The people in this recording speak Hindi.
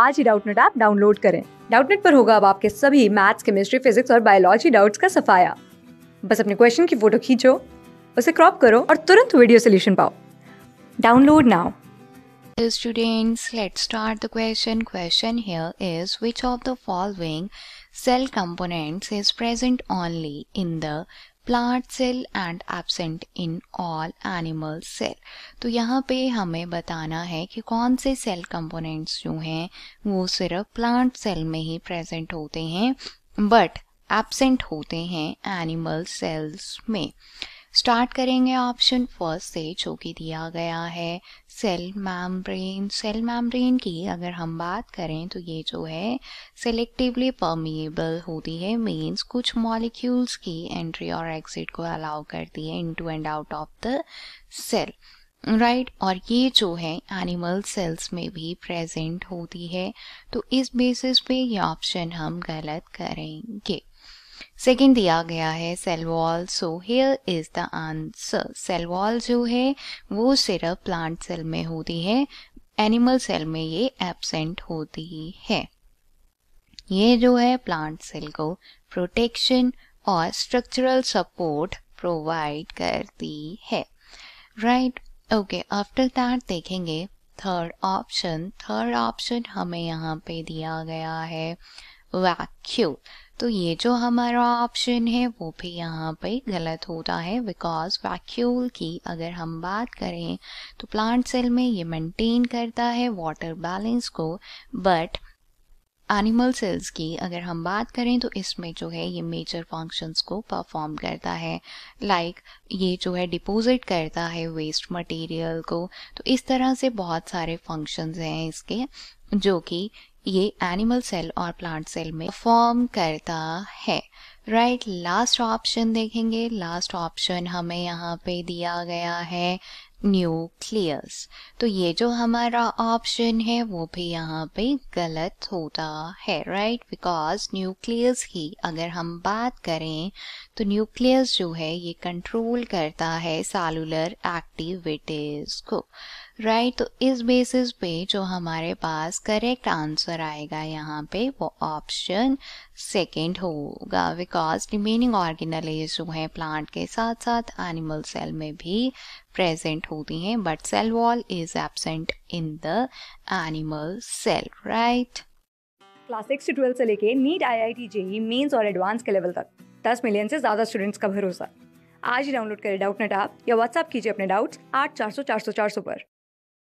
आज ही डाउटनेट ऐप डाउनलोड करें डाउटनेट पर होगा अब आपके सभी मैथ्स केमिस्ट्री फिजिक्स और बायोलॉजी डाउट्स का सफाया बस अपने क्वेश्चन की फोटो खींचो उसे क्रॉप करो और तुरंत वीडियो सोल्यूशन पाओ download now Hello students, let's start the question. Question here is which of the following cell components is present only in the plant cell and absent in all animal cell तो यहाँ पे हमें बताना है कि कौन से सेल कंपोनेंट्स जो हैं वो सिर्फ प्लांट सेल में ही प्रेजेंट होते हैं बट एबसेंट होते हैं एनिमल सेल्स में स्टार्ट करेंगे ऑप्शन फर्स्ट से जो कि दिया गया है सेल मैम्ब्रेन सेल मैम्ब्रेन की अगर हम बात करें तो ये जो है सेलेक्टिवली परमिएबल होती है मीन्स कुछ मॉलिक्यूल्स की एंट्री और एग्जिट को अलाउ करती है into and out of the cell right right? और ये जो है एनिमल सेल्स में भी प्रेजेंट होती है तो इस बेसिस पे ये ऑप्शन हम गलत करेंगे सेकेंड दिया गया है cell wall so here is the answer cell wall जो है वो सिर्फ प्लांट सेल में होती है एनिमल सेल में ये एबसेंट होती है ये जो है प्लांट सेल को प्रोटेक्शन और स्ट्रक्चरल सपोर्ट प्रोवाइड करती है राइट ओके आफ्टर दैट देखेंगे थर्ड ऑप्शन थर्ड ऑप्शन हमें यहाँ पे दिया गया है वैक्यू तो ये जो हमारा ऑप्शन है वो भी यहाँ पे गलत होता है बिकॉज वैक्यूल की अगर हम बात करें तो प्लांट सेल में ये मेंटेन करता है वाटर बैलेंस को बट एनिमल सेल्स की अगर हम बात करें तो इसमें जो है ये मेजर फंक्शंस को परफॉर्म करता है लाइक like ये जो है डिपोजिट करता है वेस्ट मटेरियल को तो इस तरह से बहुत सारे फंक्शंस हैं इसके जो कि ये एनिमल सेल और प्लांट सेल में फॉर्म करता है राइट लास्ट ऑप्शन देखेंगे लास्ट ऑप्शन हमें यहाँ पे दिया गया है न्यूक्लियस तो ये जो हमारा ऑप्शन है वो भी यहाँ पे गलत होता है राइट बिकॉज न्यूक्लियस ही अगर हम बात करें तो न्यूक्लियस जो है ये कंट्रोल करता है सालुलर एक्टिविटीज को राइट right, तो इस बेसिस पे जो हमारे पास करेक्ट आंसर आएगा यहाँ पे वो ऑप्शन सेकंड होगा बिकॉज रिमेनिंग ऑर्गेनलेज जो है प्लांट के साथ साथ एनिमल सेल में भी प्रेजेंट होती हैं but cell wall is absent in the animal cell right class six to twelfth से लेके NEET I I T JEE mains और एडवांस के लेवल तक दस मिलियन से ज़्यादा स्टूडेंट्स का भरोसा आज ही डाउनलोड करें डाउट नेट आप या व्हाट्सअप कीजिए अपने डाउट्स आठ चार सौ चार सौ चार सौ पर